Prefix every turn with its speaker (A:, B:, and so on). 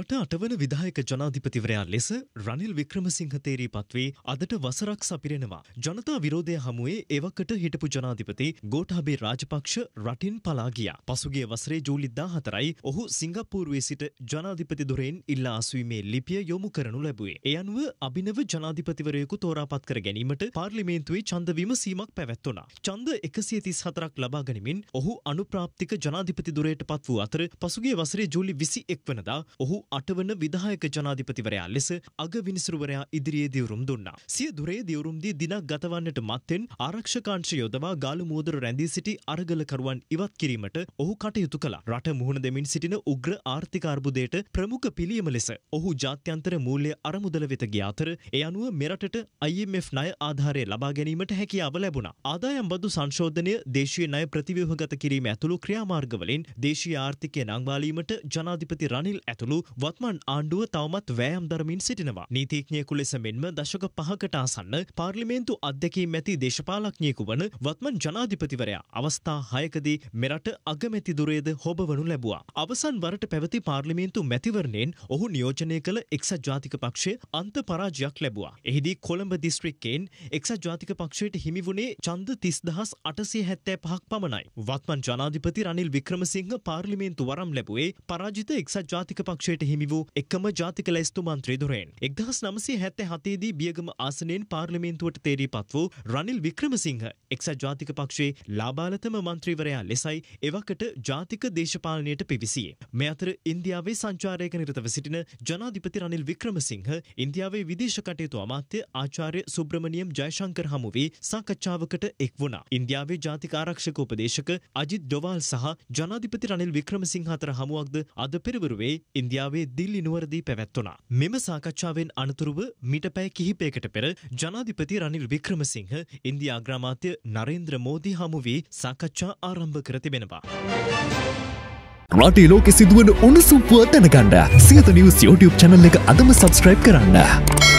A: රට අටවන විධායක ජනාධිපතිවරයා ලෙස රනිල් වික්‍රමසිංහ තේරී පත්වී අදට වසරක් සපිරෙනවා. ජනතා විරෝධය හමුවේ එවකට හිටපු ජනාධිපති ගෝටාබේ රාජපක්ෂ රටින් පලා ගියා. පසුගිය වසරේ ජූලිද්දා හතරයි ඔහු සිංගප්පූරුවේ සිට ජනාධිපති දොරෙන් ඉල්ලා අසුීමේ ලිපිය යොමු කරනු ලැබුවේ. ඒ අනුව අභිනව ජනාධිපතිවරයෙකු තෝරාපත් කර ගැනීමට පාර්ලිමේන්තුවේ ඡන්ද විමසීමක් පැවැත්වුණා. ඡන්ද 134ක් ලබා ගනිමින් ඔහු අනුප්‍රාප්තික ජනාධිපති දොරයට පත් වූ අතර පසුගිය වසරේ ජූලි 21 වනදා ඔහු අටවන විදායක ජනාධිපතිවරයා ලෙස අග විනිසුරුවරයා ඉදිරියේ දිවුරුම් දුන්නා. සිය දුරේ දිවුරුම්දී දිනක් ගතවන්නට මත්තෙන් ආරක්ෂකාංශ යොදවා ගාලු මුවදුර රැඳී සිටි අරගලකරුවන් ඉවත් කිරීමට ඔහු කටයුතු කළා. රට මුහුණ දෙමින් සිටින උග්‍ර ආර්ථික අර්බුදයට ප්‍රමුඛ පිළියම ලෙස ඔහු ජාත්‍යන්තර මූල්‍ය අරමුදල වෙත ගිය අතර ඒ අනුව මෙරටට IMF ණය ආධාරය ලබා ගැනීමට හැකියාව ලැබුණා. ආදායම් බදු සංශෝධනය දේශීය ණය ප්‍රතිව්‍යුහගත කිරීම ඇතුළු ක්‍රියාමාර්ගවලින් දේශීය ආර්ථිකය නංවාලීමට ජනාධිපති රනිල් ඇතුළු වත්මන් ආණ්ඩුව තවමත් වෑයම් දරමින් සිටිනවා. නීතිඥයෙකු ලෙස මෙන්ම දශක පහකට ආසන්න පාර්ලිමේන්තු අධ්‍යක්ීම් ඇති දේශපාලඥයෙකු වන වත්මන් ජනාධිපතිවරයා අවස්ථා හයකදී මෙරට අගමැති දුරේද හොබවනු ලැබුවා. අවසන් වරට පැවති පාර්ලිමේන්තු මැතිවරණයෙන් ඔහු නියෝජනය කළ එක්සත් ජාතික පක්ෂය අන්ත පරාජයක් ලැබුවා. එහිදී කොළඹ දිස්ත්‍රික්කයෙන් එක්සත් ජාතික පක්ෂයට හිමි වුණේ ඡන්ද 30000 875ක් පමණයි. වත්මන් ජනාධිපති රනිල් වික්‍රමසිංහ පාර්ලිමේන්තු වරම් ලැබුවේ පරාජිත එක්සත් ජාතික පක්ෂයට රජයට හිමි වූ එකම ජාතික ලැස්තු මන්ත්‍රී දුරෙන්. එක්දහස් නමසේ හැත්ත හතේදී බියගම ආසනයෙන් පාර්ලිමේන්තුවට තේරීපත් වූ රනිල් වික්‍රමසිංහ එක්සත් ජාතික පක්ෂයේ ලාබාලතම මන්ත්‍රීවරයා ලෙසයි එවකට ජාතික දේශපාලනයට පිවිසියේ. මේ අතර ඉන්දියාවේ සංචාරයක නිරතව සිටින ජනාධිපති රනිල් වික්‍රමසිංහ ඉන්දියාවේ විදේශ කටයුතු අමාත්‍ය ආචාර්ය සුබ්‍රමණියම් ජයශංකර හමු වී සාකච්ඡාවකට එක් වුණා. ඉන්දියාවේ ජාතික ආරක්ෂක උපදේශක අජිත් ඩොවාල් සහ ජනාධිපති රනිල් වික්‍රමසිංහ අතර හමුවක්ද අද පෙරවරුවේ ඉන්දියාවේ ලංකාවේ දිල්ලි නුවරදී පැවැත්වුණා. මෙම සාකච්ඡාවෙන් අනතුරුව මිට පැය කිහිපයකට පෙර ජනාධිපති රනිල් වික්‍රමසිංහ ඉන්දියා අග්‍රාමාත්‍ය නරේන්ද්‍ර මෝදි හමු වී සාකච්ඡා ආරම්භ කර තිබෙනවා.
B: රටේ ලෝකෙ සිදුවන උණුසුම්පුව දැනගන්න සියත නිවස් YouTube channel එක අදම subscribe කරන්න.